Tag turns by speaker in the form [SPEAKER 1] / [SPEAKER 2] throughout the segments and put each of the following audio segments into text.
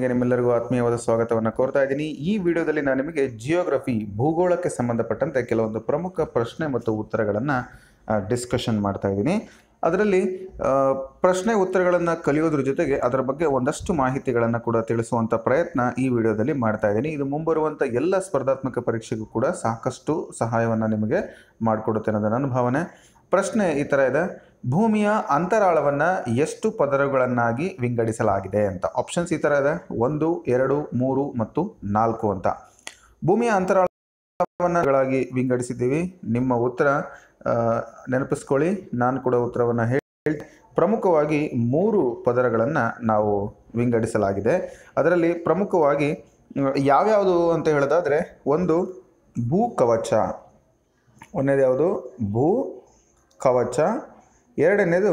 [SPEAKER 1] ಚಾನಲ್ಗೆ ನಿಮ್ಮೆಲ್ಲರಿಗೂ ಆತ್ಮೀಯವಾದ ಸ್ವಾಗತವನ್ನು ಕೋರ್ತಾ ಇದ್ದೀನಿ ಈ ವಿಡಿಯೋದಲ್ಲಿ ನಾನು ನಿಮಗೆ ಜಿಯೋಗ್ರಫಿ ಭೂಗೋಳಕ್ಕೆ ಸಂಬಂಧಪಟ್ಟಂತೆ ಕೆಲವೊಂದು ಪ್ರಮುಖ ಪ್ರಶ್ನೆ ಮತ್ತು ಉತ್ತರಗಳನ್ನು ಡಿಸ್ಕಷನ್ ಮಾಡ್ತಾ ಇದ್ದೀನಿ ಅದರಲ್ಲಿ ಪ್ರಶ್ನೆ ಉತ್ತರಗಳನ್ನು ಕಲಿಯೋದ್ರ ಜೊತೆಗೆ ಅದರ ಬಗ್ಗೆ ಒಂದಷ್ಟು ಮಾಹಿತಿಗಳನ್ನು ಕೂಡ ತಿಳಿಸುವಂಥ ಪ್ರಯತ್ನ ಈ ವಿಡಿಯೋದಲ್ಲಿ ಮಾಡ್ತಾ ಇದ್ದೀನಿ ಇದು ಮುಂಬರುವಂಥ ಎಲ್ಲ ಸ್ಪರ್ಧಾತ್ಮಕ ಪರೀಕ್ಷೆಗೂ ಕೂಡ ಸಾಕಷ್ಟು ಸಹಾಯವನ್ನು ನಿಮಗೆ ಮಾಡಿಕೊಡುತ್ತೆ ಅನ್ನೋದು ನನ್ನ ಭಾವನೆ ಪ್ರಶ್ನೆ ಈ ಥರ ಇದೆ ಭೂಮಿಯ ಅಂತರಾಳವನ್ನು ಎಷ್ಟು ಪದರಗಳನ್ನಾಗಿ ವಿಂಗಡಿಸಲಾಗಿದೆ ಅಂತ ಆಪ್ಷನ್ಸ್ ಈ ಥರ ಇದೆ ಒಂದು ಎರಡು ಮೂರು ಮತ್ತು ನಾಲ್ಕು ಅಂತ ಭೂಮಿಯ ಅಂತರಾಳವನ್ನುಗಳಾಗಿ ವಿಂಗಡಿಸಿದ್ದೀವಿ ನಿಮ್ಮ ಉತ್ತರ ನೆನಪಿಸ್ಕೊಳ್ಳಿ ನಾನು ಕೂಡ ಉತ್ತರವನ್ನು ಹೇಳಿ ಪ್ರಮುಖವಾಗಿ ಮೂರು ಪದರಗಳನ್ನು ನಾವು ವಿಂಗಡಿಸಲಾಗಿದೆ ಅದರಲ್ಲಿ ಪ್ರಮುಖವಾಗಿ ಯಾವ್ಯಾವುದು ಅಂತ ಹೇಳೋದಾದರೆ ಒಂದು ಭೂ ಕವಚ ಒಂದೇದ್ಯಾವುದು ಭೂ ಕವಚ ಎರಡನೇದು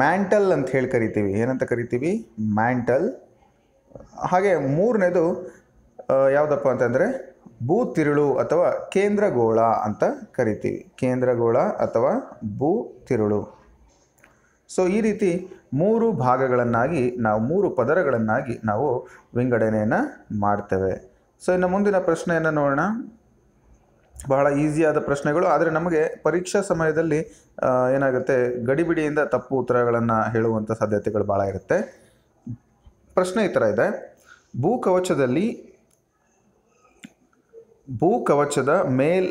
[SPEAKER 1] ಮ್ಯಾಂಟಲ್ ಅಂತ ಹೇಳಿ ಕರಿತೀವಿ ಏನಂತ ಕರಿತೀವಿ ಮ್ಯಾಂಟಲ್ ಹಾಗೆ ಮೂರನೇದು ಯಾವುದಪ್ಪ ಅಂತಂದರೆ ಭೂ ತಿರುಳು ಅಥವಾ ಕೇಂದ್ರಗೋಳ ಅಂತ ಕರಿತೀವಿ ಕೇಂದ್ರಗೋಳ ಅಥವಾ ಭೂ ತಿರುಳು ಸೊ ಈ ರೀತಿ ಮೂರು ಭಾಗಗಳನ್ನಾಗಿ ನಾವು ಮೂರು ಪದರಗಳನ್ನಾಗಿ ನಾವು ವಿಂಗಡಣೆಯನ್ನು ಮಾಡ್ತೇವೆ ಸೊ ಇನ್ನು ಮುಂದಿನ ಪ್ರಶ್ನೆಯನ್ನು ನೋಡೋಣ ಬಹಳ ಈಸಿಯಾದ ಪ್ರಶ್ನೆಗಳು ಆದರೆ ನಮಗೆ ಪರೀಕ್ಷಾ ಸಮಯದಲ್ಲಿ ಏನಾಗುತ್ತೆ ಗಡಿಬಿಡಿಯಿಂದ ತಪ್ಪು ಉತ್ತರಗಳನ್ನು ಹೇಳುವಂಥ ಸಾಧ್ಯತೆಗಳು ಭಾಳ ಇರುತ್ತೆ ಪ್ರಶ್ನೆ ಈ ಥರ ಇದೆ ಭೂಕವಚದಲ್ಲಿ ಭೂಕವಚದ ಮೇಲ್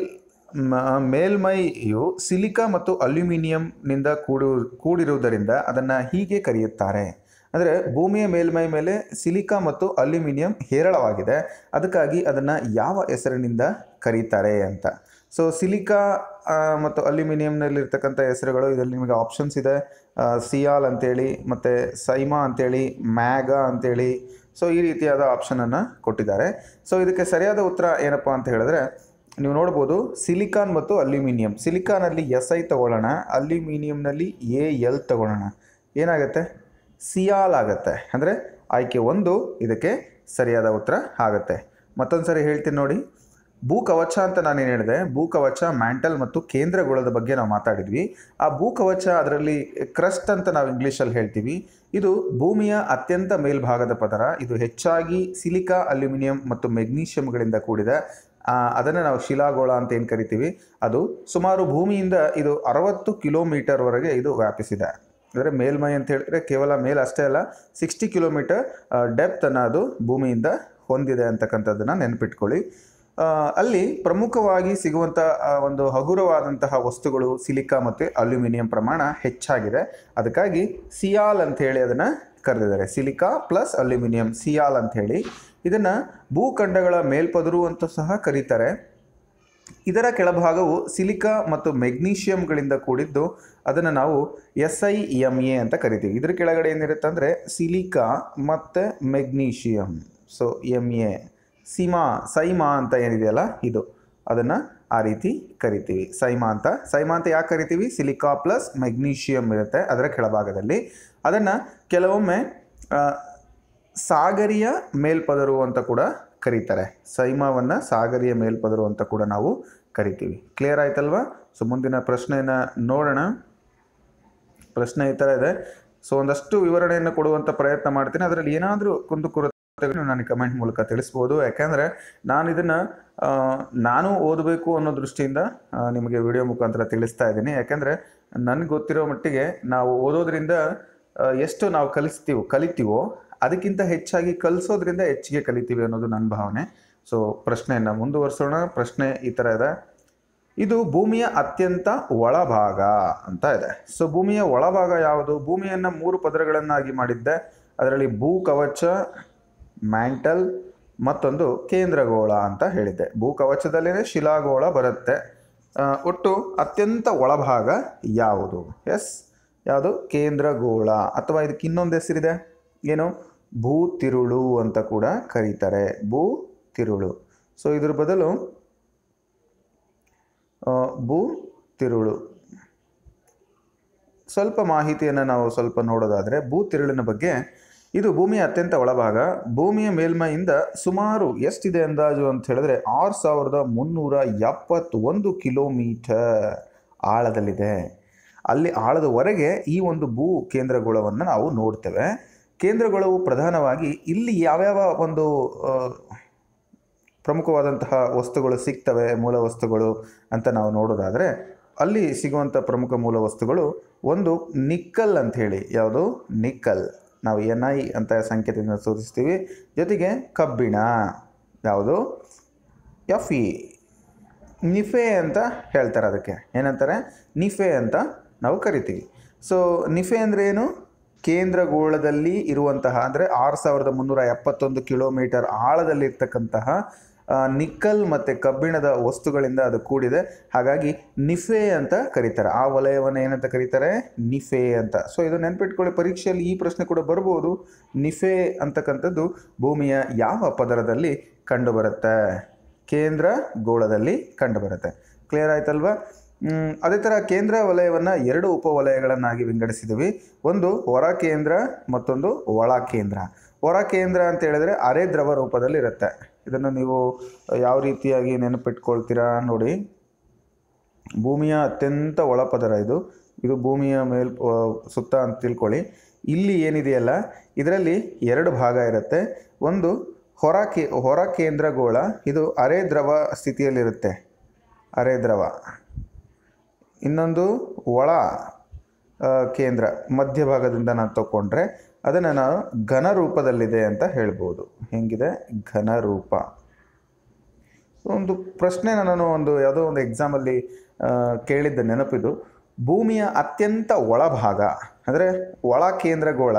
[SPEAKER 1] ಮೇಲ್ಮೈಯು ಸಿಲಿಕಾ ಮತ್ತು ಅಲ್ಯೂಮಿನಿಯಂನಿಂದ ಕೂಡಿ ಕೂಡಿರುವುದರಿಂದ ಅದನ್ನು ಹೀಗೆ ಕರೆಯುತ್ತಾರೆ ಅಂದರೆ ಭೂಮಿಯ ಮೇಲ್ಮೈ ಮೇಲೆ ಸಿಲಿಕಾ ಮತ್ತು ಅಲ್ಯೂಮಿನಿಯಂ ಹೇರಳವಾಗಿದೆ ಅದಕ್ಕಾಗಿ ಅದನ್ನು ಯಾವ ಹೆಸರಿನಿಂದ ಕರೀತಾರೆ ಅಂತ ಸೊ ಸಿಲಿಕಾ ಮತ್ತು ಅಲ್ಯೂಮಿನಿಯಂನಲ್ಲಿರ್ತಕ್ಕಂಥ ಹೆಸರುಗಳು ಇದರಲ್ಲಿ ನಿಮಗೆ ಆಪ್ಷನ್ಸ್ ಇದೆ ಸಿಯಾಲ್ ಅಂತೇಳಿ ಮತ್ತು ಸೈಮಾ ಅಂತೇಳಿ ಮ್ಯಾಗಾ ಅಂತೇಳಿ ಸೊ ಈ ರೀತಿಯಾದ ಆಪ್ಷನನ್ನು ಕೊಟ್ಟಿದ್ದಾರೆ ಸೊ ಇದಕ್ಕೆ ಸರಿಯಾದ ಉತ್ತರ ಏನಪ್ಪ ಅಂತ ಹೇಳಿದ್ರೆ ನೀವು ನೋಡ್ಬೋದು ಸಿಲಿಕಾನ್ ಮತ್ತು ಅಲ್ಯೂಮಿನಿಯಂ ಸಿಲಿಕಾನಲ್ಲಿ ಎಸ್ ಐ ತೊಗೊಳ್ಳೋಣ ಅಲ್ಯೂಮಿನಿಯಂನಲ್ಲಿ ಎ ಎಲ್ ತಗೊಳ್ಳೋಣ ಏನಾಗುತ್ತೆ ಸಿಯಾಲ್ ಆಗುತ್ತೆ ಅಂದರೆ ಆಯ್ಕೆ ಒಂದು ಇದಕ್ಕೆ ಸರಿಯಾದ ಉತ್ತರ ಆಗುತ್ತೆ ಮತ್ತೊಂದು ಸರಿ ಹೇಳ್ತೀನಿ ನೋಡಿ ಭೂಕವಚ ಅಂತ ನಾನೇನು ಹೇಳಿದೆ ಭೂಕವಚ ಮ್ಯಾಂಟಲ್ ಮತ್ತು ಕೇಂದ್ರಗೋಳದ ಬಗ್ಗೆ ನಾವು ಮಾತಾಡಿದ್ವಿ ಆ ಭೂಕವಚ ಅದರಲ್ಲಿ ಕ್ರಸ್ಟ್ ಅಂತ ನಾವು ಇಂಗ್ಲೀಷಲ್ಲಿ ಹೇಳ್ತೀವಿ ಇದು ಭೂಮಿಯ ಅತ್ಯಂತ ಮೇಲ್ಭಾಗದ ಪದರ ಇದು ಹೆಚ್ಚಾಗಿ ಸಿಲಿಕಾ ಅಲ್ಯೂಮಿನಿಯಂ ಮತ್ತು ಮೆಗ್ನೀಷಿಯಂಗಳಿಂದ ಕೂಡಿದ ಅದನ್ನು ನಾವು ಶಿಲಾಗೋಳ ಅಂತ ಏನು ಕರಿತೀವಿ ಅದು ಸುಮಾರು ಭೂಮಿಯಿಂದ ಇದು ಅರವತ್ತು ಕಿಲೋಮೀಟರ್ವರೆಗೆ ಇದು ವ್ಯಾಪಿಸಿದೆ ಅಂದರೆ ಮೇಲ್ಮೈ ಅಂತ ಹೇಳಿದ್ರೆ ಕೇವಲ ಮೇಲ್ ಅಷ್ಟೇ ಅಲ್ಲ ಸಿಕ್ಸ್ಟಿ ಕಿಲೋಮೀಟರ್ ಡೆಪ್ತನ್ನು ಅದು ಭೂಮಿಯಿಂದ ಹೊಂದಿದೆ ಅಂತಕ್ಕಂಥದ್ದನ್ನು ನೆನಪಿಟ್ಕೊಳ್ಳಿ ಅಲ್ಲಿ ಪ್ರಮುಖವಾಗಿ ಸಿಗುವಂಥ ಒಂದು ಹಗುರವಾದಂತಹ ವಸ್ತುಗಳು ಸಿಲಿಕಾ ಮತ್ತು ಅಲ್ಯೂಮಿನಿಯಂ ಪ್ರಮಾಣ ಹೆಚ್ಚಾಗಿದೆ ಅದಕ್ಕಾಗಿ ಸಿಯಾಲ್ ಅಂತ ಹೇಳಿ ಅದನ್ನು ಕರೆದಿದ್ದಾರೆ ಸಿಲಿಕಾ ಪ್ಲಸ್ ಅಲ್ಯೂಮಿನಿಯಂ ಸಿಯಾಲ್ ಹೇಳಿ ಇದನ್ನು ಭೂಖಂಡಗಳ ಮೇಲ್ಪದರು ಅಂತ ಸಹ ಕರೀತಾರೆ ಇದರ ಕೆಳಭಾಗವು ಸಿಲಿಕಾ ಮತ್ತು ಮೆಗ್ನೀಷಿಯಂಗಳಿಂದ ಕೂಡಿದ್ದು ಅದನ್ನು ನಾವು ಎಸ್ ಐ ಎಮ್ ಎ ಅಂತ ಕರಿತೀವಿ ಇದರ ಕೆಳಗಡೆ ಏನಿರುತ್ತೆ ಅಂದರೆ ಸಿಲಿಕಾ ಮತ್ತು magnesium so M A sima sima ಅಂತ ಏನಿದೆಯಲ್ಲ ಇದು ಅದನ್ನು ಆ ರೀತಿ ಕರಿತೀವಿ ಸೈಮಾ ಅಂತ ಸೈಮಾ ಅಂತ ಯಾಕೆ ಕರಿತೀವಿ ಸಿಲಿಕಾ ಪ್ಲಸ್ ಮೆಗ್ನೀಷಿಯಂ ಇರುತ್ತೆ ಅದರ ಕೆಳಭಾಗದಲ್ಲಿ ಅದನ್ನು ಕೆಲವೊಮ್ಮೆ ಸಾಗರಿಯ ಮೇಲ್ಪದರು ಅಂತ ಕೂಡ ಕರೀತಾರೆ ಸೈಮಾವನ್ನು ಸಾಗರಿಯ ಮೇಲ್ಪದರು ಅಂತ ಕೂಡ ನಾವು ಕರಿತೀವಿ ಕ್ಲಿಯರ್ ಆಯ್ತಲ್ವಾ ಸೊ ಮುಂದಿನ ಪ್ರಶ್ನೆಯನ್ನು ನೋಡೋಣ ಪ್ರಶ್ನೆ ಈ ಥರ ಇದೆ ಸೊ ಒಂದಷ್ಟು ವಿವರಣೆಯನ್ನು ಕೊಡುವಂಥ ಪ್ರಯತ್ನ ಮಾಡ್ತೀನಿ ಅದರಲ್ಲಿ ಏನಾದರೂ ಕುಂದು ಕೊರತೆಗಳನ್ನು ನಾನು ಕಮೆಂಟ್ ಮೂಲಕ ತಿಳಿಸ್ಬೋದು ಯಾಕೆಂದರೆ ನಾನು ಇದನ್ನು ನಾನು ಓದಬೇಕು ಅನ್ನೋ ದೃಷ್ಟಿಯಿಂದ ನಿಮಗೆ ವಿಡಿಯೋ ಮುಖಾಂತರ ತಿಳಿಸ್ತಾ ಇದ್ದೀನಿ ಯಾಕೆಂದರೆ ನನಗೆ ಗೊತ್ತಿರೋ ಮಟ್ಟಿಗೆ ನಾವು ಓದೋದ್ರಿಂದ ಎಷ್ಟು ನಾವು ಕಲಿಸ್ತೀವೋ ಕಲಿತೀವೋ ಅದಕ್ಕಿಂತ ಹೆಚ್ಚಾಗಿ ಕಲಿಸೋದ್ರಿಂದ ಹೆಚ್ಚಿಗೆ ಕಲಿತೀವಿ ಅನ್ನೋದು ನನ್ನ ಭಾವನೆ ಸೊ ಪ್ರಶ್ನೆಯನ್ನು ಮುಂದುವರಿಸೋಣ ಪ್ರಶ್ನೆ ಈ ಥರ ಇದೆ ಇದು ಭೂಮಿಯ ಅತ್ಯಂತ ಒಳಭಾಗ ಅಂತ ಇದೆ ಸೊ ಭೂಮಿಯ ಒಳಭಾಗ ಯಾವುದು ಭೂಮಿಯನ್ನು ಮೂರು ಪದರಗಳನ್ನಾಗಿ ಮಾಡಿದ್ದೆ ಅದರಲ್ಲಿ ಭೂ ಕವಚ ಮ್ಯಾಂಟಲ್ ಮತ್ತೊಂದು ಕೇಂದ್ರಗೋಳ ಅಂತ ಹೇಳಿದ್ದೆ ಭೂ ಕವಚದಲ್ಲೇ ಶಿಲಾಗೋಳ ಬರುತ್ತೆ ಒಟ್ಟು ಅತ್ಯಂತ ಒಳಭಾಗ ಯಾವುದು ಎಸ್ ಯಾವುದು ಕೇಂದ್ರಗೋಳ ಅಥವಾ ಇದಕ್ಕೆ ಇನ್ನೊಂದು ಹೆಸರಿದೆ ಏನು ಭೂತಿರುಳು ಅಂತ ಕೂಡ ಕರೀತಾರೆ ಭೂ ತಿರುಳು ಸೊ ಇದ್ರ ಬದಲು ಭೂ ತಿರುಳು ಸ್ವಲ್ಪ ಮಾಹಿತಿಯನ್ನು ನಾವು ಸ್ವಲ್ಪ ನೋಡೋದಾದರೆ ಭೂ ತಿರುಳಿನ ಬಗ್ಗೆ ಇದು ಭೂಮಿಯ ಅತ್ಯಂತ ಒಳಭಾಗ ಭೂಮಿಯ ಮೇಲ್ಮೈಯಿಂದ ಸುಮಾರು ಎಷ್ಟಿದೆ ಅಂದಾಜು ಅಂತ ಹೇಳಿದ್ರೆ ಆರು ಸಾವಿರದ ಮುನ್ನೂರ ಎಪ್ಪತ್ತೊಂದು ಕಿಲೋಮೀಟರ್ ಆಳದಲ್ಲಿದೆ ಅಲ್ಲಿ ಆಳದವರೆಗೆ ಈ ಒಂದು ಭೂ ಕೇಂದ್ರಗುಳವನ್ನು ನಾವು ನೋಡ್ತೇವೆ ಕೇಂದ್ರಗಳು ಪ್ರಧಾನವಾಗಿ ಇಲ್ಲಿ ಯಾವ್ಯಾವ ಒಂದು ಪ್ರಮುಖವಾದಂತಹ ವಸ್ತುಗಳು ಸಿಗ್ತವೆ ಮೂಲ ವಸ್ತುಗಳು ಅಂತ ನಾವು ನೋಡೋದಾದರೆ ಅಲ್ಲಿ ಸಿಗುವಂಥ ಪ್ರಮುಖ ಮೂಲ ವಸ್ತುಗಳು ಒಂದು ನಿಕ್ಕಲ್ ಹೇಳಿ ಯಾವುದು ನಿಕ್ಕಲ್ ನಾವು ಎನ್ ಐ ಅಂತ ಸಂಕೇತದಿಂದ ಸೂಚಿಸ್ತೀವಿ ಜೊತೆಗೆ ಕಬ್ಬಿಣ ಯಾವುದು ಎಫ್ ಇ ನಿಫೆ ಅಂತ ಹೇಳ್ತಾರೆ ಅದಕ್ಕೆ ಏನಂತಾರೆ ನಿಫೆ ಅಂತ ನಾವು ಕರಿತೀವಿ ಸೊ ನಿಫೆ ಅಂದರೆ ಏನು ಕೇಂದ್ರಗೋಳದಲ್ಲಿ ಇರುವಂತಹ ಅಂದರೆ ಆರು ಸಾವಿರದ ಮುನ್ನೂರ ಎಪ್ಪತ್ತೊಂದು ಕಿಲೋಮೀಟರ್ ಆಳದಲ್ಲಿರ್ತಕ್ಕಂತಹ ನಿಕ್ಕಲ್ ಮತ್ತು ಕಬ್ಬಿಣದ ವಸ್ತುಗಳಿಂದ ಅದು ಕೂಡಿದೆ ಹಾಗಾಗಿ ನಿಫೆ ಅಂತ ಕರೀತಾರೆ ಆ ವಲಯವನ್ನು ಏನಂತ ಕರೀತಾರೆ ನಿಫೆ ಅಂತ ಸೊ ಇದು ನೆನಪಿಟ್ಕೊಳ್ಳಿ ಪರೀಕ್ಷೆಯಲ್ಲಿ ಈ ಪ್ರಶ್ನೆ ಕೂಡ ಬರ್ಬೋದು ನಿಫೆ ಅಂತಕ್ಕಂಥದ್ದು ಭೂಮಿಯ ಯಾವ ಪದರದಲ್ಲಿ ಕಂಡುಬರುತ್ತೆ ಕೇಂದ್ರ ಗೋಳದಲ್ಲಿ ಕಂಡುಬರುತ್ತೆ ಕ್ಲಿಯರ್ ಆಯ್ತಲ್ವಾ ಅದೇ ಥರ ಕೇಂದ್ರ ವಲಯವನ್ನು ಎರಡು ಉಪವಲಯಗಳನ್ನಾಗಿ ವಿಂಗಡಿಸಿದ್ದೀವಿ ಒಂದು ಹೊರ ಕೇಂದ್ರ ಮತ್ತೊಂದು ಒಳ ಕೇಂದ್ರ ಹೊರ ಕೇಂದ್ರ ಅಂತ ಹೇಳಿದ್ರೆ ಅರೆ ದ್ರವ ರೂಪದಲ್ಲಿ ಇರುತ್ತೆ ಇದನ್ನು ನೀವು ಯಾವ ರೀತಿಯಾಗಿ ನೆನಪಿಟ್ಕೊಳ್ತೀರಾ ನೋಡಿ ಭೂಮಿಯ ಅತ್ಯಂತ ಒಳಪದರ ಇದು ಇದು ಭೂಮಿಯ ಮೇಲ್ ಸುತ್ತ ಅಂತ ತಿಳ್ಕೊಳ್ಳಿ ಇಲ್ಲಿ ಏನಿದೆಯಲ್ಲ ಇದರಲ್ಲಿ ಎರಡು ಭಾಗ ಇರುತ್ತೆ ಒಂದು ಹೊರ ಕೇ ಹೊರ ಕೇಂದ್ರಗೋಳ ಇದು ಅರೆ ದ್ರವ ಸ್ಥಿತಿಯಲ್ಲಿರುತ್ತೆ ಅರೆ ದ್ರವ ಇನ್ನೊಂದು ಒಳ ಕೇಂದ್ರ ಮಧ್ಯಭಾಗದಿಂದ ನಾನು ತಗೊಂಡ್ರೆ ಅದನ್ನು ನಾನು ಘನ ರೂಪದಲ್ಲಿದೆ ಅಂತ ಹೇಳ್ಬೋದು ಹೆಂಗಿದೆ ಘನ ರೂಪ ಒಂದು ಪ್ರಶ್ನೆ ನಾನು ಒಂದು ಯಾವುದೋ ಒಂದು ಎಕ್ಸಾಮಲ್ಲಿ ಕೇಳಿದ್ದ ನೆನಪಿದು ಭೂಮಿಯ ಅತ್ಯಂತ ಒಳಭಾಗ ಅಂದರೆ ಒಳ ಕೇಂದ್ರಗೋಳ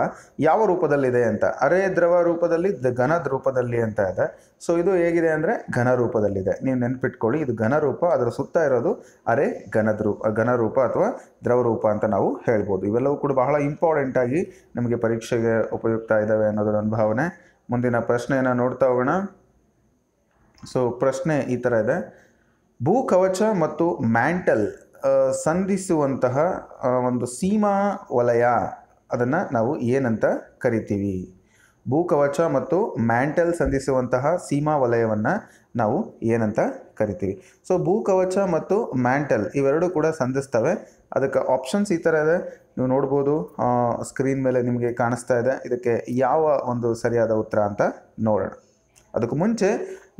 [SPEAKER 1] ಯಾವ ರೂಪದಲ್ಲಿದೆ ಅಂತ ಅರೆ ದ್ರವ ರೂಪದಲ್ಲಿ ಘನದ ರೂಪದಲ್ಲಿ ಅಂತ ಇದೆ ಸೊ ಇದು ಹೇಗಿದೆ ಅಂದರೆ ಘನ ರೂಪದಲ್ಲಿದೆ ನೀವು ನೆನ್ಪಿಟ್ಕೊಳ್ಳಿ ಇದು ಘನ ರೂಪ ಅದರ ಸುತ್ತ ಇರೋದು ಅರೆ ಘನದ ರೂಪ ಘನ ರೂಪ ಅಥವಾ ದ್ರವ ರೂಪ ಅಂತ ನಾವು ಹೇಳ್ಬೋದು ಇವೆಲ್ಲವೂ ಕೂಡ ಬಹಳ ಇಂಪಾರ್ಟೆಂಟ್ ಆಗಿ ನಮಗೆ ಪರೀಕ್ಷೆಗೆ ಉಪಯುಕ್ತ ಇದ್ದಾವೆ ಅನ್ನೋದು ನನ್ನ ಭಾವನೆ ಮುಂದಿನ ಪ್ರಶ್ನೆಯನ್ನು ನೋಡ್ತಾ ಹೋಗೋಣ ಸೊ ಪ್ರಶ್ನೆ ಈ ಥರ ಇದೆ ಭೂ ಕವಚ ಮತ್ತು ಮ್ಯಾಂಟಲ್ ಸಂಧಿಸುವಂತಹ ಒಂದು ಸೀಮಾ ವಲಯ ಅದನ್ನು ನಾವು ಏನಂತ ಕರಿತೀವಿ ಭೂಕವಚ ಮತ್ತು ಮ್ಯಾಂಟಲ್ ಸಂಧಿಸುವಂತಹ ಸೀಮಾ ವಲಯವನ್ನು ನಾವು ಏನಂತ ಕರಿತೀವಿ ಸೊ ಭೂಕವಚ ಮತ್ತು ಮ್ಯಾಂಟಲ್ ಇವೆರಡೂ ಕೂಡ ಸಂಧಿಸ್ತವೆ ಅದಕ್ಕೆ ಆಪ್ಷನ್ಸ್ ಈ ಥರ ಇದೆ ನೀವು ನೋಡ್ಬೋದು ಸ್ಕ್ರೀನ್ ಮೇಲೆ ನಿಮಗೆ ಕಾಣಿಸ್ತಾ ಇದೆ ಇದಕ್ಕೆ ಯಾವ ಒಂದು ಸರಿಯಾದ ಉತ್ತರ ಅಂತ ನೋಡೋಣ ಅದಕ್ಕೆ ಮುಂಚೆ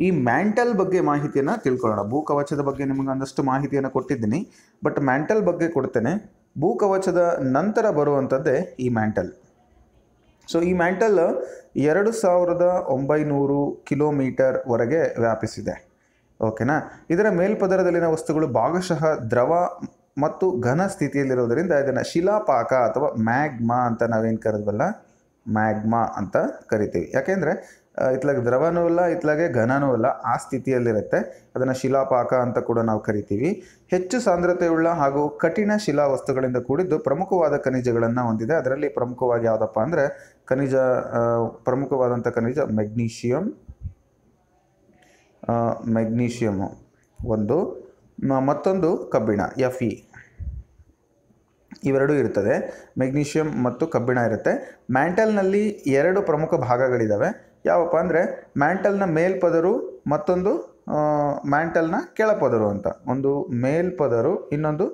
[SPEAKER 1] ಈ ಮ್ಯಾಂಟಲ್ ಬಗ್ಗೆ ಮಾಹಿತಿಯನ್ನು ತಿಳ್ಕೊಳ್ಳೋಣ ಭೂಕವಚದ ಬಗ್ಗೆ ನಿಮಗೆ ಒಂದಷ್ಟು ಮಾಹಿತಿಯನ್ನು ಕೊಟ್ಟಿದ್ದೀನಿ ಬಟ್ ಮ್ಯಾಂಟಲ್ ಬಗ್ಗೆ ಕೊಡ್ತೇನೆ ಭೂಕವಚದ ನಂತರ ಬರುವಂಥದ್ದೇ ಈ ಮ್ಯಾಂಟಲ್ ಸೊ ಈ ಮ್ಯಾಂಟಲ್ ಎರಡು ಸಾವಿರದ ಒಂಬೈನೂರು ಕಿಲೋಮೀಟರ್ ವರೆಗೆ ವ್ಯಾಪಿಸಿದೆ ಓಕೆನಾ ಇದರ ಮೇಲ್ಪದರದಲ್ಲಿನ ವಸ್ತುಗಳು ಭಾಗಶಃ ದ್ರವ ಮತ್ತು ಘನ ಸ್ಥಿತಿಯಲ್ಲಿರೋದರಿಂದ ಇದನ್ನು ಶಿಲಾಪಾಕ ಅಥವಾ ಮ್ಯಾಗ್ಮಾ ಅಂತ ನಾವೇನು ಕರೆದ್ವಲ್ಲ ಮ್ಯಾಗ್ಮಾ ಅಂತ ಕರಿತೀವಿ ಯಾಕೆಂದರೆ ಇತ್ಲಾಗೆ ದ್ರವನೂ ಅಲ್ಲ ಇತ್ಲಾಗೆ ಘನನೂ ಅಲ್ಲ ಆ ಸ್ಥಿತಿಯಲ್ಲಿರುತ್ತೆ ಅದನ್ನು ಶಿಲಾಪಾಕ ಅಂತ ಕೂಡ ನಾವು ಕರಿತೀವಿ ಹೆಚ್ಚು ಸಾಂದ್ರತೆಯುಳ್ಳ ಹಾಗೂ ಕಠಿಣ ಶಿಲಾ ವಸ್ತುಗಳಿಂದ ಕೂಡಿದ್ದು ಪ್ರಮುಖವಾದ ಖನಿಜಗಳನ್ನು ಹೊಂದಿದೆ ಅದರಲ್ಲಿ ಪ್ರಮುಖವಾಗಿ ಯಾವುದಪ್ಪ ಅಂದರೆ ಖನಿಜ ಪ್ರಮುಖವಾದಂಥ ಖನಿಜ ಮೆಗ್ನೀಷಿಯಂ ಮೆಗ್ನೀಷಿಯಂ ಒಂದು ಮತ್ತೊಂದು ಕಬ್ಬಿಣ ಎಫ್ ಇ ಇವೆರಡೂ ಇರ್ತದೆ ಮೆಗ್ನೀಷಿಯಂ ಮತ್ತು ಕಬ್ಬಿಣ ಇರುತ್ತೆ ಮ್ಯಾಂಟಲ್ನಲ್ಲಿ ಎರಡು ಪ್ರಮುಖ ಭಾಗಗಳಿದ್ದಾವೆ ಯಾವಪ್ಪ ಅಂದರೆ ಮ್ಯಾಂಟಲ್ನ ಮೇಲ್ಪದರು ಮತ್ತೊಂದು ಮ್ಯಾಂಟಲ್ನ ಕೆಳಪದರು ಅಂತ ಒಂದು ಮೇಲ್ಪದರು ಇನ್ನೊಂದು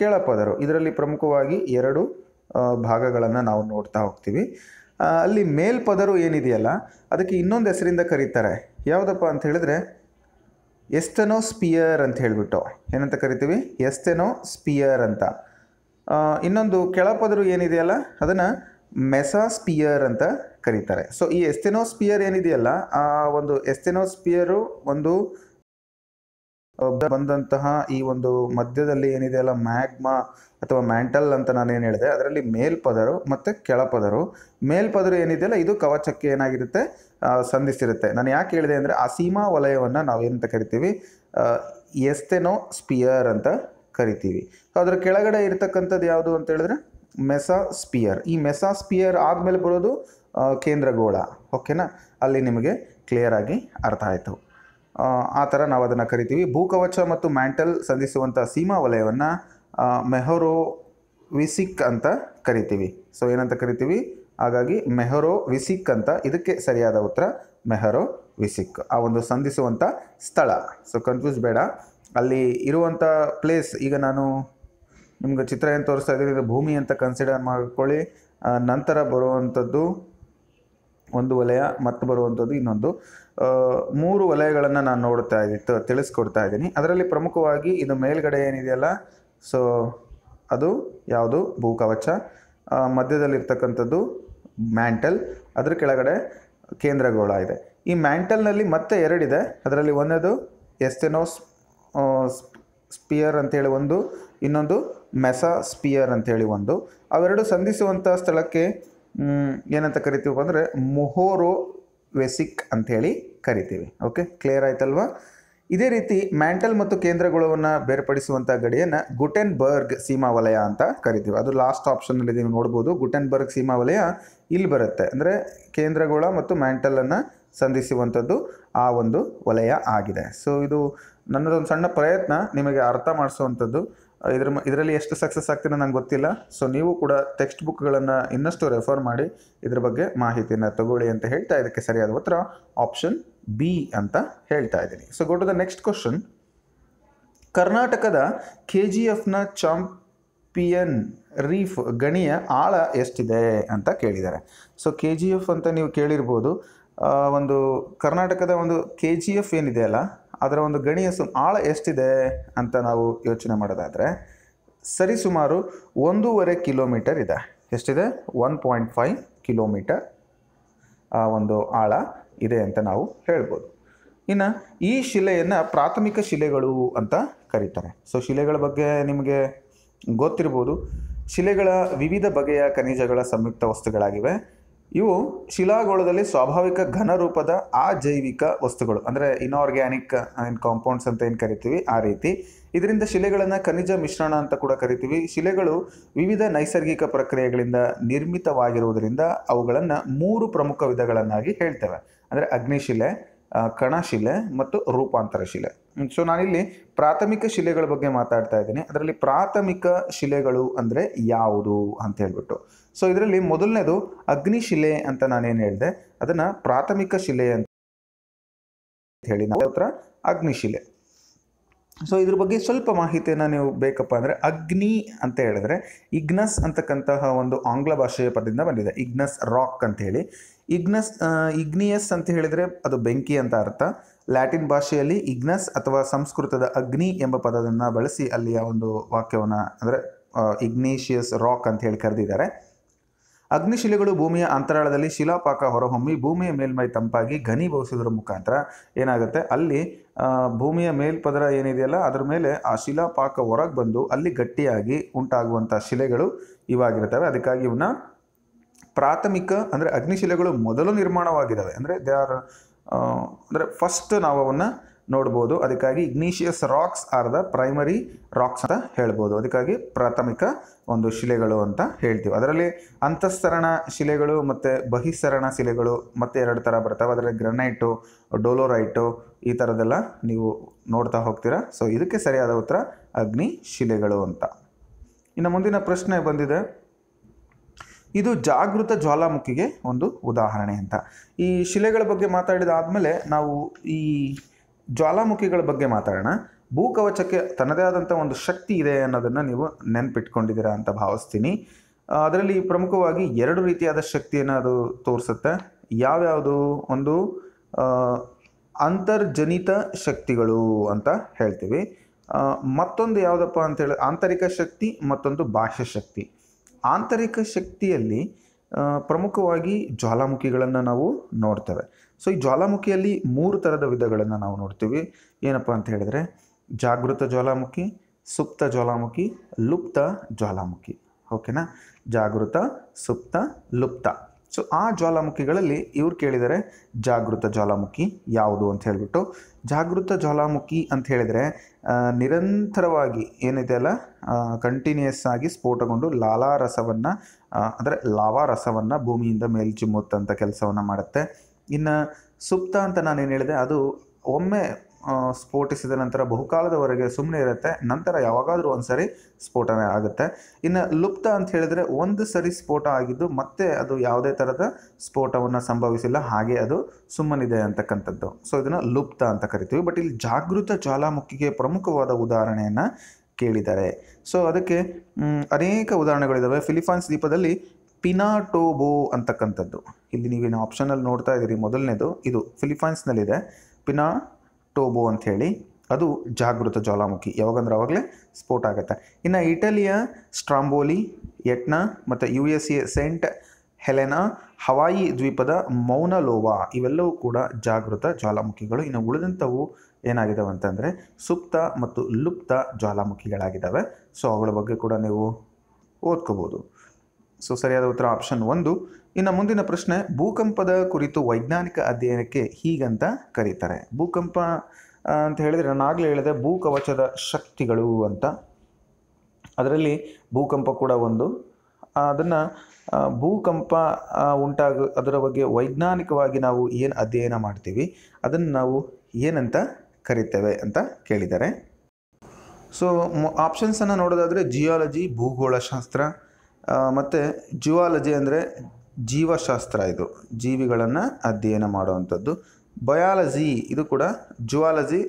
[SPEAKER 1] ಕೆಳಪದರು ಇದರಲ್ಲಿ ಪ್ರಮುಖವಾಗಿ ಎರಡು ಭಾಗಗಳನ್ನು ನಾವು ನೋಡ್ತಾ ಹೋಗ್ತೀವಿ ಅಲ್ಲಿ ಮೇಲ್ಪದರು ಏನಿದೆಯಲ್ಲ ಅದಕ್ಕೆ ಇನ್ನೊಂದು ಹೆಸರಿಂದ ಕರೀತಾರೆ ಯಾವುದಪ್ಪ ಅಂತ ಹೇಳಿದ್ರೆ ಎಸ್ಟೆನೋ ಸ್ಪಿಯರ್ ಅಂತ ಹೇಳಿಬಿಟ್ಟು ಏನಂತ ಕರಿತೀವಿ ಎಸ್ಟೆನೋ ಸ್ಪಿಯರ್ ಅಂತ ಇನ್ನೊಂದು ಕೆಳಪದರು ಏನಿದೆಯಲ್ಲ ಅದನ್ನು ಸ್ಪಿಯರ್ ಅಂತ ಕರೀತಾರೆ ಸೊ ಈ ಎಸ್ತೆನೋಸ್ಪಿಯರ್ ಏನಿದೆಯಲ್ಲ ಆ ಒಂದು ಎಸ್ತೆನೋಸ್ಪಿಯರು ಒಂದು ಬಂದಂತಹ ಈ ಒಂದು ಮಧ್ಯದಲ್ಲಿ ಏನಿದೆಯಲ್ಲ ಮ್ಯಾಗ್ಮಾ ಅಥವಾ ಮ್ಯಾಂಟಲ್ ಅಂತ ನಾನು ಏನು ಹೇಳಿದೆ ಅದರಲ್ಲಿ ಮೇಲ್ಪದರು ಮತ್ತು ಕೆಳಪದರು ಮೇಲ್ಪದರು ಏನಿದೆಯಲ್ಲ ಇದು ಕವಚಕ್ಕೆ ಏನಾಗಿರುತ್ತೆ ಸಂಧಿಸಿರುತ್ತೆ ನಾನು ಯಾಕೆ ಹೇಳಿದೆ ಅಂದರೆ ಆ ಸೀಮಾ ವಲಯವನ್ನು ನಾವೇನಂತ ಕರಿತೀವಿ ಎಸ್ತೆನೋ ಸ್ಪಿಯರ್ ಅಂತ ಕರಿತೀವಿ ಸೊ ಅದರ ಕೆಳಗಡೆ ಇರತಕ್ಕಂಥದ್ದು ಯಾವುದು ಅಂತ ಹೇಳಿದ್ರೆ ಮೆಸಾ ಸ್ಪಿಯರ್ ಈ ಮೆಸಾ ಸ್ಪಿಯರ್ ಆದಮೇಲೆ ಬರೋದು ಕೇಂದ್ರಗೋಳ ಓಕೆನಾ ಅಲ್ಲಿ ನಿಮಗೆ ಕ್ಲಿಯರಾಗಿ ಅರ್ಥ ಆಯಿತು ಆ ಥರ ನಾವು ಅದನ್ನು ಕರಿತೀವಿ ಭೂಕವಚ ಮತ್ತು ಮ್ಯಾಂಟಲ್ ಸಂಧಿಸುವಂಥ ಸೀಮಾ ವಲಯವನ್ನು ಮೆಹರೋ ವಿಸಿಕ್ ಅಂತ ಕರಿತೀವಿ ಸೊ ಏನಂತ ಕರಿತೀವಿ ಹಾಗಾಗಿ ಮೆಹರೋ ವಿಸಿಕ್ ಅಂತ ಇದಕ್ಕೆ ಸರಿಯಾದ ಉತ್ತರ ಮೆಹರೋ ವಿಸಿಕ್ ಆ ಒಂದು ಸಂಧಿಸುವಂಥ ಸ್ಥಳ ಸೊ ಕನ್ಫ್ಯೂಸ್ ಬೇಡ ಅಲ್ಲಿ ಇರುವಂಥ ಪ್ಲೇಸ್ ಈಗ ನಾನು ನಿಮ್ಗೆ ಚಿತ್ರ ಏನು ತೋರಿಸ್ತಾ ಇದ್ದೀನಿ ಭೂಮಿ ಅಂತ ಕನ್ಸಿಡರ್ ಮಾಡ್ಕೊಳ್ಳಿ ನಂತರ ಬರುವಂಥದ್ದು ಒಂದು ವಲಯ ಮತ್ತು ಬರುವಂಥದ್ದು ಇನ್ನೊಂದು ಮೂರು ವಲಯಗಳನ್ನು ನಾನು ನೋಡ್ತಾ ಇದ್ದೀನಿ ತಿಳಿಸ್ಕೊಡ್ತಾ ಇದ್ದೀನಿ ಅದರಲ್ಲಿ ಪ್ರಮುಖವಾಗಿ ಇದು ಮೇಲ್ಗಡೆ ಏನಿದೆಯಲ್ಲ ಸೊ ಅದು ಯಾವುದು ಭೂಕವಚ ಮಧ್ಯದಲ್ಲಿರ್ತಕ್ಕಂಥದ್ದು ಮ್ಯಾಂಟಲ್ ಅದರ ಕೆಳಗಡೆ ಕೇಂದ್ರಗೋಳ ಇದೆ ಈ ಮ್ಯಾಂಟಲ್ನಲ್ಲಿ ಮತ್ತೆ ಎರಡಿದೆ ಅದರಲ್ಲಿ ಒಂದೇದು ಎಸ್ತೆನೋಸ್ ಸ್ಪಿಯರ್ ಅಂತೇಳಿ ಒಂದು ಇನ್ನೊಂದು ಮೆಸಾ ಸ್ಪಿಯರ್ ಅಂತೇಳಿ ಒಂದು ಅವೆರಡು ಸಂಧಿಸುವಂಥ ಸ್ಥಳಕ್ಕೆ ಏನಂತ ಕರಿತೀವಪ್ಪ ಅಂದರೆ ಮೊಹೋರೋ ವೆಸಿಕ್ ಅಂಥೇಳಿ ಕರಿತೀವಿ ಓಕೆ ಕ್ಲಿಯರ್ ಆಯ್ತಲ್ವಾ ಇದೇ ರೀತಿ ಮ್ಯಾಂಟಲ್ ಮತ್ತು ಕೇಂದ್ರಗಳನ್ನು ಬೇರ್ಪಡಿಸುವಂಥ ಗಡಿಯನ್ನು ಗುಟೆನ್ಬರ್ಗ್ ಸೀಮಾ ವಲಯ ಅಂತ ಕರಿತೀವಿ ಅದು ಲಾಸ್ಟ್ ಆಪ್ಷನ್ನಲ್ಲಿ ನೀವು ನೋಡ್ಬೋದು ಗುಟೆನ್ಬರ್ಗ್ ಸೀಮಾ ವಲಯ ಇಲ್ಲಿ ಬರುತ್ತೆ ಅಂದರೆ ಕೇಂದ್ರಗೋಳ ಮತ್ತು ಮ್ಯಾಂಟಲನ್ನು ಸಂಧಿಸುವಂಥದ್ದು ಆ ಒಂದು ವಲಯ ಆಗಿದೆ ಸೊ ಇದು ನನ್ನದೊಂದು ಸಣ್ಣ ಪ್ರಯತ್ನ ನಿಮಗೆ ಅರ್ಥ ಮಾಡಿಸುವಂಥದ್ದು ಇದ್ರ ಇದರಲ್ಲಿ ಎಷ್ಟು ಸಕ್ಸಸ್ ಆಗ್ತೀನೋ ನಂಗೆ ಗೊತ್ತಿಲ್ಲ ಸೊ ನೀವು ಕೂಡ ಟೆಕ್ಸ್ಟ್ ಬುಕ್ಗಳನ್ನು ಇನ್ನಷ್ಟು ರೆಫರ್ ಮಾಡಿ ಇದ್ರ ಬಗ್ಗೆ ಮಾಹಿತಿನ ತಗೊಳ್ಳಿ ಅಂತ ಹೇಳ್ತಾ ಇದಕ್ಕೆ ಸರಿಯಾದ ಉತ್ತರ ಆಪ್ಷನ್ ಬಿ ಅಂತ ಹೇಳ್ತಾ ಇದ್ದೀನಿ so go to the next question ಕರ್ನಾಟಕದ ಕೆ ಜಿ ಎಫ್ನ ಚಾಂಪಿಯನ್ ರೀಫ್ ಗಣಿಯ ಆಳ ಎಷ್ಟಿದೆ ಅಂತ ಕೇಳಿದ್ದಾರೆ ಸೊ ಕೆ ಜಿ ಎಫ್ ಅಂತ ನೀವು ಕೇಳಿರ್ಬೋದು ಒಂದು ಕರ್ನಾಟಕದ ಒಂದು ಕೆ ಜಿ ಎಫ್ ಏನಿದೆ ಅಲ್ಲ ಅದರ ಒಂದು ಗಣಿಯ ಸು ಆಳ ಎಷ್ಟಿದೆ ಅಂತ ನಾವು ಯೋಚನೆ ಮಾಡೋದಾದರೆ ಸರಿಸುಮಾರು ಒಂದೂವರೆ ಕಿಲೋಮೀಟರ್ ಇದೆ ಎಷ್ಟಿದೆ ಒನ್ ಪಾಯಿಂಟ್ ಫೈವ್ ಕಿಲೋಮೀಟರ್ ಆ ಒಂದು ಆಳ ಇದೆ ಅಂತ ನಾವು ಹೇಳ್ಬೋದು ಇನ್ನು ಈ ಶಿಲೆಯನ್ನು ಪ್ರಾಥಮಿಕ ಶಿಲೆಗಳು ಅಂತ ಕರೀತಾರೆ ಸೊ ಶಿಲೆಗಳ ಬಗ್ಗೆ ನಿಮಗೆ ಗೊತ್ತಿರ್ಬೋದು ಶಿಲೆಗಳ ವಿವಿಧ ಬಗೆಯ ಖನಿಜಗಳ ಸಂಯುಕ್ತ ವಸ್ತುಗಳಾಗಿವೆ ಇವು ಶಿಲಾಗೋಳದಲ್ಲಿ ಸ್ವಾಭಾವಿಕ ಘನ ರೂಪದ ಅಜೈವಿಕ ವಸ್ತುಗಳು ಅಂದರೆ ಇನ್ಆರ್ಗ್ಯಾನಿಕ್ ಆ್ಯಂಡ್ ಕಾಂಪೌಂಡ್ಸ್ ಅಂತ ಏನು ಕರಿತೀವಿ ಆ ರೀತಿ ಇದರಿಂದ ಶಿಲೆಗಳನ್ನು ಖನಿಜ ಮಿಶ್ರಣ ಅಂತ ಕೂಡ ಕರಿತೀವಿ ಶಿಲೆಗಳು ವಿವಿಧ ನೈಸರ್ಗಿಕ ಪ್ರಕ್ರಿಯೆಗಳಿಂದ ನಿರ್ಮಿತವಾಗಿರುವುದರಿಂದ ಅವುಗಳನ್ನು ಮೂರು ಪ್ರಮುಖ ವಿಧಗಳನ್ನಾಗಿ ಹೇಳ್ತೇವೆ ಅಂದರೆ ಅಗ್ನಿಶಿಲೆ ಕಣಶಿಲೆ ಮತ್ತು ರೂಪಾಂತರ ಶಿಲೆ ಸೊ ನಾನಿಲ್ಲಿ ಪ್ರಾಥಮಿಕ ಶಿಲೆಗಳ ಬಗ್ಗೆ ಮಾತಾಡ್ತಾ ಇದ್ದೀನಿ ಅದರಲ್ಲಿ ಪ್ರಾಥಮಿಕ ಶಿಲೆಗಳು ಅಂದರೆ ಯಾವುದು ಅಂತ ಹೇಳ್ಬಿಟ್ಟು ಸೊ ಇದರಲ್ಲಿ ಮೊದಲನೇದು ಅಗ್ನಿಶಿಲೆ ಅಂತ ನಾನೇನು ಹೇಳಿದೆ ಅದನ್ನು ಪ್ರಾಥಮಿಕ ಶಿಲೆ ಅಂತ ಹೇಳಿ ನಾವು ಹತ್ರ ಅಗ್ನಿಶಿಲೆ ಸೊ ಇದ್ರ ಬಗ್ಗೆ ಸ್ವಲ್ಪ ಮಾಹಿತಿಯನ್ನು ನೀವು ಬೇಕಪ್ಪ ಅಂದರೆ ಅಗ್ನಿ ಅಂತ ಹೇಳಿದ್ರೆ ಇಗ್ನಸ್ ಅಂತಕ್ಕಂತಹ ಒಂದು ಆಂಗ್ಲ ಭಾಷೆಯ ಪದದಿಂದ ಬಂದಿದೆ ಇಗ್ನಸ್ ರಾಕ್ ಅಂತ ಹೇಳಿ ಇಗ್ನಸ್ ಇಗ್ನಿಯಸ್ ಅಂತ ಹೇಳಿದರೆ ಅದು ಬೆಂಕಿ ಅಂತ ಅರ್ಥ ಲ್ಯಾಟಿನ್ ಭಾಷೆಯಲ್ಲಿ ಇಗ್ನಸ್ ಅಥವಾ ಸಂಸ್ಕೃತದ ಅಗ್ನಿ ಎಂಬ ಪದವನ್ನು ಬಳಸಿ ಅಲ್ಲಿಯ ಒಂದು ವಾಕ್ಯವನ್ನು ಅಂದರೆ ಇಗ್ನೇಷಿಯಸ್ ರಾಕ್ ಅಂತ ಹೇಳಿ ಕರೆದಿದ್ದಾರೆ ಅಗ್ನಿಶಿಲೆಗಳು ಭೂಮಿಯ ಅಂತರಾಳದಲ್ಲಿ ಶಿಲಾಪಾಕ ಹೊರಹೊಮ್ಮಿ ಭೂಮಿಯ ಮೇಲ್ಮೈ ತಂಪಾಗಿ ಘನಿ ಘನೀಭವಿಸೋದ್ರ ಮುಖಾಂತರ ಏನಾಗುತ್ತೆ ಅಲ್ಲಿ ಭೂಮಿಯ ಮೇಲ್ಪದರ ಏನಿದೆಯಲ್ಲ ಅದ್ರ ಮೇಲೆ ಆ ಶಿಲಾಪಾಕ ಹೊರಗೆ ಬಂದು ಅಲ್ಲಿ ಗಟ್ಟಿಯಾಗಿ ಉಂಟಾಗುವಂಥ ಶಿಲೆಗಳು ಇವಾಗಿರ್ತವೆ ಅದಕ್ಕಾಗಿ ಇವನ್ನ ಪ್ರಾಥಮಿಕ ಅಂದರೆ ಅಗ್ನಿಶಿಲೆಗಳು ಮೊದಲು ನಿರ್ಮಾಣವಾಗಿದ್ದಾವೆ ಅಂದರೆ ದೇ ಆರ್ ಅಂದರೆ ಫಸ್ಟ್ ನಾವು ಅವನ್ನು ನೋಡ್ಬೋದು ಅದಕ್ಕಾಗಿ igneous rocks are the primary rocks ಅಂತ ಹೇಳ್ಬೋದು ಅದಕ್ಕಾಗಿ ಪ್ರಾಥಮಿಕ ಒಂದು ಶಿಲೆಗಳು ಅಂತ ಹೇಳ್ತೀವಿ ಅದರಲ್ಲಿ ಅಂತಃಸರಣ ಶಿಲೆಗಳು ಮತ್ತು ಬಹಿಸ್ಸರಣ ಶಿಲೆಗಳು ಮತ್ತು ಎರಡು ಥರ ಬರ್ತವೆ ಅದರಲ್ಲಿ ಗ್ರನೈಟು ಡೋಲೋರೈಟು ಈ ಥರದೆಲ್ಲ ನೀವು ನೋಡ್ತಾ ಹೋಗ್ತೀರಾ ಸೊ ಇದಕ್ಕೆ ಸರಿಯಾದ ಉತ್ತರ ಅಗ್ನಿ ಶಿಲೆಗಳು ಅಂತ ಇನ್ನು ಮುಂದಿನ ಪ್ರಶ್ನೆ ಬಂದಿದೆ ಇದು ಜಾಗೃತ ಜ್ವಾಲಾಮುಖಿಗೆ ಒಂದು ಉದಾಹರಣೆ ಅಂತ ಈ ಶಿಲೆಗಳ ಬಗ್ಗೆ ಮಾತಾಡಿದಾದಮೇಲೆ ನಾವು ಈ ಜ್ವಾಲಾಮುಖಿಗಳ ಬಗ್ಗೆ ಮಾತಾಡೋಣ ಭೂಕವಚಕ್ಕೆ ತನ್ನದೇ ಆದಂಥ ಒಂದು ಶಕ್ತಿ ಇದೆ ಅನ್ನೋದನ್ನು ನೀವು ನೆನಪಿಟ್ಕೊಂಡಿದ್ದೀರಾ ಅಂತ ಭಾವಿಸ್ತೀನಿ ಅದರಲ್ಲಿ ಪ್ರಮುಖವಾಗಿ ಎರಡು ರೀತಿಯಾದ ಶಕ್ತಿಯನ್ನು ಅದು ತೋರಿಸುತ್ತೆ ಯಾವ್ಯಾವುದು ಒಂದು ಅಂತರ್ಜನಿತ ಶಕ್ತಿಗಳು ಅಂತ ಹೇಳ್ತೀವಿ ಮತ್ತೊಂದು ಯಾವುದಪ್ಪ ಅಂತೇಳಿ ಆಂತರಿಕ ಶಕ್ತಿ ಮತ್ತೊಂದು ಬಾಹ್ಯ ಶಕ್ತಿ ಆಂತರಿಕ ಶಕ್ತಿಯಲ್ಲಿ ಪ್ರಮುಖವಾಗಿ ಜ್ವಾಲಾಮುಖಿಗಳನ್ನು ನಾವು ನೋಡ್ತೇವೆ ಸೊ ಈ ಜ್ವಾಲಾಮುಖಿಯಲ್ಲಿ ಮೂರು ಥರದ ವಿಧಗಳನ್ನು ನಾವು ನೋಡ್ತೀವಿ ಏನಪ್ಪ ಅಂತ ಹೇಳಿದರೆ ಜಾಗೃತ ಜ್ವಾಲಾಮುಖಿ ಸುಪ್ತ ಜ್ವಾಲಾಮುಖಿ ಲುಪ್ತ ಜ್ವಾಲಾಮುಖಿ ಓಕೆನಾ ಜಾಗೃತ ಸುಪ್ತ ಲುಪ್ತ ಸೊ ಆ ಜ್ವಾಲಾಮುಖಿಗಳಲ್ಲಿ ಇವ್ರು ಕೇಳಿದರೆ ಜಾಗೃತ ಜ್ವಾಲಾಮುಖಿ ಯಾವುದು ಅಂತ ಹೇಳಿಬಿಟ್ಟು ಜಾಗೃತ ಜ್ವಾಲಾಮುಖಿ ಅಂತ ಹೇಳಿದರೆ ನಿರಂತರವಾಗಿ ಏನಿದೆ ಅಲ್ಲ ಕಂಟಿನ್ಯೂಯಸ್ ಆಗಿ ಸ್ಫೋಟಗೊಂಡು ಲಾಲಾ ರಸವನ್ನು ಅಂದರೆ ಲಾವಾ ರಸವನ್ನು ಭೂಮಿಯಿಂದ ಮೇಲ್ಚಿಮ್ಮುತ್ತಂಥ ಕೆಲಸವನ್ನು ಮಾಡುತ್ತೆ ಇನ್ನು ಸುಪ್ತ ಅಂತ ನಾನೇನು ಹೇಳಿದೆ ಅದು ಒಮ್ಮೆ ಸ್ಫೋಟಿಸಿದ ನಂತರ ಬಹುಕಾಲದವರೆಗೆ ಸುಮ್ಮನೆ ಇರುತ್ತೆ ನಂತರ ಯಾವಾಗಾದರೂ ಒಂದು ಸರಿ ಸ್ಫೋಟನೆ ಆಗುತ್ತೆ ಇನ್ನು ಲುಪ್ತ ಅಂತ ಹೇಳಿದರೆ ಒಂದು ಸರಿ ಸ್ಫೋಟ ಆಗಿದ್ದು ಮತ್ತೆ ಅದು ಯಾವುದೇ ಥರದ ಸ್ಫೋಟವನ್ನು ಸಂಭವಿಸಿಲ್ಲ ಹಾಗೆ ಅದು ಸುಮ್ಮನಿದೆ ಅಂತಕ್ಕಂಥದ್ದು ಸೊ ಇದನ್ನು ಲುಪ್ತ ಅಂತ ಕರಿತೀವಿ ಬಟ್ ಇಲ್ಲಿ ಜಾಗೃತ ಜ್ವಾಲಾಮುಖಿಗೆ ಪ್ರಮುಖವಾದ ಉದಾಹರಣೆಯನ್ನು ಕೇಳಿದ್ದಾರೆ ಸೊ ಅದಕ್ಕೆ ಅನೇಕ ಉದಾಹರಣೆಗಳಿದ್ದಾವೆ ಫಿಲಿಪೈನ್ಸ್ ದ್ವೀಪದಲ್ಲಿ ಪಿನಾಟೋಬೋ ಅಂತಕ್ಕಂಥದ್ದು ಇಲ್ಲಿ ನೀವೇನು ಆಪ್ಷನಲ್ಲಿ ನೋಡ್ತಾ ಇದ್ದೀರಿ ಮೊದಲನೇದು ಇದು ಫಿಲಿಪೈನ್ಸ್ನಲ್ಲಿದೆ ಪಿನಾ ಟೋಬೋ ಅಂಥೇಳಿ ಅದು ಜಾಗೃತ ಜ್ವಾಲಾಮುಖಿ ಯಾವಾಗಂದ್ರೆ ಅವಾಗಲೇ ಸ್ಫೋಟ ಆಗುತ್ತೆ ಇನ್ನು ಇಟಲಿಯ ಸ್ಟ್ರಾಂಬೋಲಿ ಯಟ್ನಾ ಮತ್ತು U S A Saint Helena Hawaii ದ್ವೀಪದ ಮೌನಲೋವಾ ಇವೆಲ್ಲವೂ ಕೂಡ ಜಾಗೃತ ಜ್ವಾಲಾಮುಖಿಗಳು ಇನ್ನು ಉಳಿದಂಥವು ಏನಾಗಿದ್ದಾವೆ ಅಂತಂದರೆ ಸುಪ್ತ ಮತ್ತು ಲುಪ್ತ ಜ್ವಾಲಾಮುಖಿಗಳಾಗಿದ್ದಾವೆ ಸೊ ಅವುಗಳ ಬಗ್ಗೆ ಕೂಡ ನೀವು ಓದ್ಕೋಬೋದು ಸೊ ಸರಿಯಾದ ಉತ್ತರ ಆಪ್ಷನ್ ಒಂದು ಇನ್ನು ಮುಂದಿನ ಪ್ರಶ್ನೆ ಭೂಕಂಪದ ಕುರಿತು ವೈಜ್ಞಾನಿಕ ಅಧ್ಯಯನಕ್ಕೆ ಹೀಗಂತ ಕರೀತಾರೆ ಭೂಕಂಪ ಅಂತ ಹೇಳಿದರೆ ನಾನು ಆಗಲೇ ಹೇಳಿದೆ ಭೂಕವಚದ ಶಕ್ತಿಗಳು ಅಂತ ಅದರಲ್ಲಿ ಭೂಕಂಪ ಕೂಡ ಒಂದು ಅದನ್ನು ಭೂಕಂಪ ಉಂಟಾಗ ಅದರ ಬಗ್ಗೆ ವೈಜ್ಞಾನಿಕವಾಗಿ ನಾವು ಏನು ಅಧ್ಯಯನ ಮಾಡ್ತೀವಿ ಅದನ್ನು ನಾವು ಏನಂತ ಕರಿತೇವೆ ಅಂತ ಕೇಳಿದ್ದಾರೆ ಸೊ ಆಪ್ಷನ್ಸನ್ನು ನೋಡೋದಾದರೆ ಜಿಯಾಲಜಿ ಭೂಗೋಳಶಾಸ್ತ್ರ ಮತ್ತು ಜುವಾಲಜಿ ಅಂದರೆ ಜೀವಶಾಸ್ತ್ರ ಇದು ಜೀವಿಗಳನ್ನು ಅಧ್ಯಯನ ಮಾಡುವಂಥದ್ದು ಬಯಾಲಜಿ ಇದು ಕೂಡ ಜುವಾಲಜಿ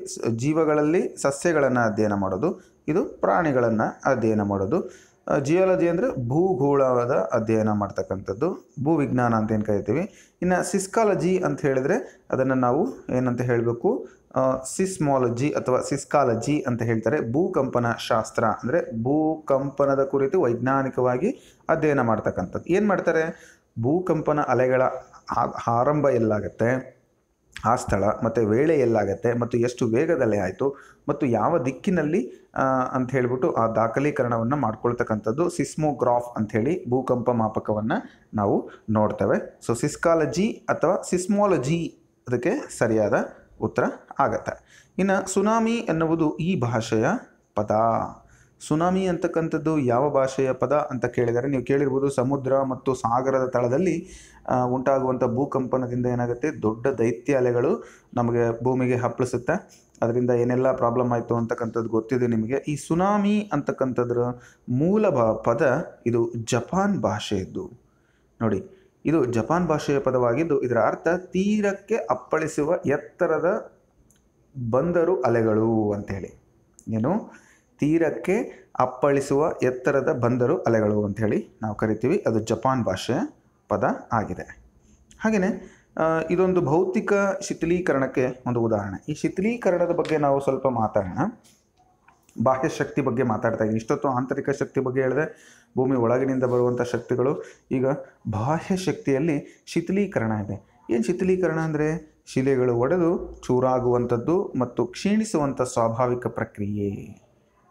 [SPEAKER 1] ಜೀವಗಳಲ್ಲಿ ಸಸ್ಯಗಳನ್ನು ಅಧ್ಯಯನ ಮಾಡೋದು ಇದು ಪ್ರಾಣಿಗಳನ್ನು ಅಧ್ಯಯನ ಮಾಡೋದು ಜಿಯಾಲಜಿ ಅಂದರೆ ಭೂಗೋಳದ ಅಧ್ಯಯನ ಮಾಡ್ತಕ್ಕಂಥದ್ದು ಭೂವಿಜ್ಞಾನ ಅಂತ ಏನು ಕರಿತೀವಿ ಇನ್ನು ಸಿಸ್ಕಾಲಜಿ ಅಂತ ಹೇಳಿದರೆ ಅದನ್ನು ನಾವು ಏನಂತ ಹೇಳಬೇಕು ಸಿಸ್ಮಾಲಜಿ ಅಥವಾ ಸಿಸ್ಕಾಲಜಿ ಅಂತ ಹೇಳ್ತಾರೆ ಭೂಕಂಪನ ಶಾಸ್ತ್ರ ಅಂದರೆ ಭೂಕಂಪನದ ಕುರಿತು ವೈಜ್ಞಾನಿಕವಾಗಿ ಅಧ್ಯಯನ ಮಾಡ್ತಕ್ಕಂಥದ್ದು ಏನು ಮಾಡ್ತಾರೆ ಭೂಕಂಪನ ಅಲೆಗಳ ಆರಂಭ ಎಲ್ಲಾಗತ್ತೆ ಆ ಸ್ಥಳ ಮತ್ತು ವೇಳೆ ಎಲ್ಲಾಗತ್ತೆ ಮತ್ತು ಎಷ್ಟು ವೇಗದಲ್ಲಿ ಆಯಿತು ಮತ್ತು ಯಾವ ದಿಕ್ಕಿನಲ್ಲಿ ಅಂತ ಹೇಳಿಬಿಟ್ಟು ಆ ದಾಖಲೀಕರಣವನ್ನು ಮಾಡ್ಕೊಳ್ತಕ್ಕಂಥದ್ದು ಸಿಸ್ಮೋಗ್ರಾಫ್ ಅಂಥೇಳಿ ಭೂಕಂಪ ಮಾಪಕವನ್ನು ನಾವು ನೋಡ್ತೇವೆ ಸೊ ಸಿಸ್ಕಾಲಜಿ ಅಥವಾ ಸಿಸ್ಮಾಲಜಿ ಅದಕ್ಕೆ ಸರಿಯಾದ ಉತ್ತರ ಆಗತ್ತೆ ಇನ್ನು ಸುನಾಮಿ ಎನ್ನುವುದು ಈ ಭಾಷೆಯ ಪದ ಸುನಾಮಿ ಅಂತಕ್ಕಂಥದ್ದು ಯಾವ ಭಾಷೆಯ ಪದ ಅಂತ ಕೇಳಿದರೆ ನೀವು ಕೇಳಿರ್ಬೋದು ಸಮುದ್ರ ಮತ್ತು ಸಾಗರದ ತಳದಲ್ಲಿ ಉಂಟಾಗುವಂಥ ಭೂಕಂಪನದಿಂದ ಏನಾಗುತ್ತೆ ದೊಡ್ಡ ದೈತ್ಯ ಅಲೆಗಳು ನಮಗೆ ಭೂಮಿಗೆ ಹಪ್ಪಳಿಸುತ್ತೆ ಅದರಿಂದ ಏನೆಲ್ಲ ಪ್ರಾಬ್ಲಮ್ ಆಯಿತು ಅಂತಕ್ಕಂಥದ್ದು ಗೊತ್ತಿದೆ ನಿಮಗೆ ಈ ಸುನಾಮಿ ಅಂತಕ್ಕಂಥದ್ರ ಮೂಲ ಬ ಪದ ಇದು ಜಪಾನ್ ಭಾಷೆಯದ್ದು ನೋಡಿ ಇದು ಜಪಾನ್ ಭಾಷೆಯ ಪದವಾಗಿದ್ದು ಇದರ ಅರ್ಥ ತೀರಕ್ಕೆ ಅಪ್ಪಳಿಸುವ ಎತ್ತರದ ಬಂದರು ಅಲೆಗಳು ಅಂತ ಹೇಳಿ ಏನು ತೀರಕ್ಕೆ ಅಪ್ಪಳಿಸುವ ಎತ್ತರದ ಬಂದರು ಅಲೆಗಳು ಹೇಳಿ ನಾವು ಕರಿತೀವಿ ಅದು ಜಪಾನ್ ಭಾಷೆ ಪದ ಆಗಿದೆ ಹಾಗೆಯೇ ಇದೊಂದು ಭೌತಿಕ ಶಿಥಿಲೀಕರಣಕ್ಕೆ ಒಂದು ಉದಾಹರಣೆ ಈ ಶಿಥಿಲೀಕರಣದ ಬಗ್ಗೆ ನಾವು ಸ್ವಲ್ಪ ಮಾತಾಡೋಣ ಬಾಹ್ಯ ಶಕ್ತಿ ಬಗ್ಗೆ ಮಾತಾಡ್ತಾ ಇದ್ದೀನಿ ಇಷ್ಟೊತ್ತು ಆಂತರಿಕ ಶಕ್ತಿ ಬಗ್ಗೆ ಹೇಳಿದೆ ಭೂಮಿ ಒಳಗಿನಿಂದ ಬರುವಂಥ ಶಕ್ತಿಗಳು ಈಗ ಬಾಹ್ಯ ಶಕ್ತಿಯಲ್ಲಿ ಶಿಥಿಲೀಕರಣ ಇದೆ ಏನು ಶಿಥಿಲೀಕರಣ ಅಂದರೆ ಶಿಲೆಗಳು ಒಡೆದು ಚೂರಾಗುವಂಥದ್ದು ಮತ್ತು ಕ್ಷೀಣಿಸುವಂಥ ಸ್ವಾಭಾವಿಕ ಪ್ರಕ್ರಿಯೆ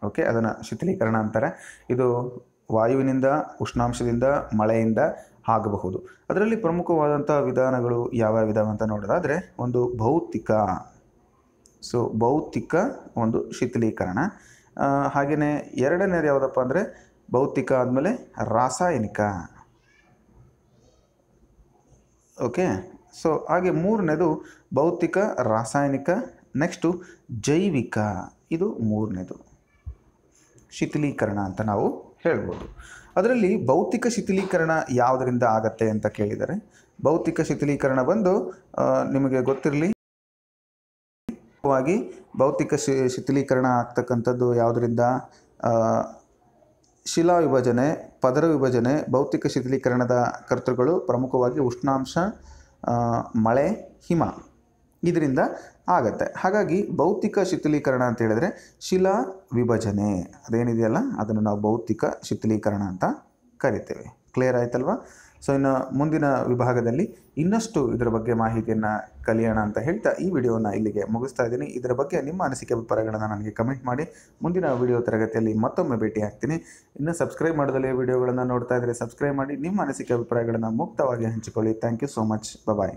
[SPEAKER 1] ಓಕೆ ಅದನ್ನು ಶಿಥಿಲೀಕರಣ ಅಂತಾರೆ ಇದು ವಾಯುವಿನಿಂದ ಉಷ್ಣಾಂಶದಿಂದ ಮಳೆಯಿಂದ ಆಗಬಹುದು ಅದರಲ್ಲಿ ಪ್ರಮುಖವಾದಂಥ ವಿಧಾನಗಳು ಯಾವ ವಿಧಾನ ನೋಡೋದಾದರೆ ಒಂದು ಭೌತಿಕ ಸೊ ಭೌತಿಕ ಒಂದು ಶಿಥಿಲೀಕರಣ ಹಾಗೆಯೇ ಎರಡನೇದು ಯಾವುದಪ್ಪ ಅಂದರೆ ಭೌತಿಕ ಆದಮೇಲೆ ರಾಸಾಯನಿಕ ಓಕೆ ಸೊ ಹಾಗೆ ಮೂರನೇದು ಭೌತಿಕ ರಾಸಾಯನಿಕ ನೆಕ್ಸ್ಟು ಜೈವಿಕ ಇದು ಮೂರನೇದು ಶಿಥಿಲೀಕರಣ ಅಂತ ನಾವು ಹೇಳ್ಬೋದು ಅದರಲ್ಲಿ ಭೌತಿಕ ಶಿಥಿಲೀಕರಣ ಯಾವುದರಿಂದ ಆಗತ್ತೆ ಅಂತ ಕೇಳಿದರೆ ಭೌತಿಕ ಶಿಥಿಲೀಕರಣ ಬಂದು ನಿಮಗೆ ಗೊತ್ತಿರಲಿ ವಾಗಿ ಭೌತಿಕ ಶಿ ಶಿಥಿಲೀಕರಣ ಆಗ್ತಕ್ಕಂಥದ್ದು ಯಾವುದರಿಂದ ಶಿಲಾ ವಿಭಜನೆ ಪದರ ವಿಭಜನೆ ಭೌತಿಕ ಶಿಥಿಲೀಕರಣದ ಕರ್ತೃಗಳು ಪ್ರಮುಖವಾಗಿ ಉಷ್ಣಾಂಶ ಮಳೆ ಹಿಮ ಇದರಿಂದ ಆಗತ್ತೆ ಹಾಗಾಗಿ ಭೌತಿಕ ಶಿಥಿಲೀಕರಣ ಅಂತ ಹೇಳಿದರೆ ಶಿಲಾ ವಿಭಜನೆ ಅದೇನಿದೆಯಲ್ಲ ಅದನ್ನು ನಾವು ಭೌತಿಕ ಶಿಥಿಲೀಕರಣ ಅಂತ ಕರಿತೇವೆ ಕ್ಲಿಯರ್ ಆಯ್ತಲ್ವಾ ಸೊ ಇನ್ನು ಮುಂದಿನ ವಿಭಾಗದಲ್ಲಿ ಇನ್ನಷ್ಟು ಇದರ ಬಗ್ಗೆ ಮಾಹಿತಿಯನ್ನು ಕಲಿಯೋಣ ಅಂತ ಹೇಳ್ತಾ ಈ ವಿಡಿಯೋನ ಇಲ್ಲಿಗೆ ಮುಗಿಸ್ತಾ ಇದ್ದೀನಿ ಇದರ ಬಗ್ಗೆ ನಿಮ್ಮ ಅನಿಸಿಕೆ ಅಭಿಪ್ರಾಯಗಳನ್ನು ನನಗೆ ಕಮೆಂಟ್ ಮಾಡಿ ಮುಂದಿನ ವಿಡಿಯೋ ತರಗತಿಯಲ್ಲಿ ಮತ್ತೊಮ್ಮೆ ಭೇಟಿ ಹಾಕ್ತೀನಿ ಇನ್ನು ಸಬ್ಸ್ಕ್ರೈಬ್ ಮಾಡಿದಲ್ಲಿ ವಿಡಿಯೋಗಳನ್ನು ನೋಡ್ತಾ ಇದ್ದರೆ ಸಬ್ಸ್ಕ್ರೈಬ್ ಮಾಡಿ ನಿಮ್ಮ ಅನಿಸಿಕೆ ಅಭಿಪ್ರಾಯಗಳನ್ನು ಮುಕ್ತವಾಗಿ ಹಂಚಿಕೊಳ್ಳಿ thank you so much bye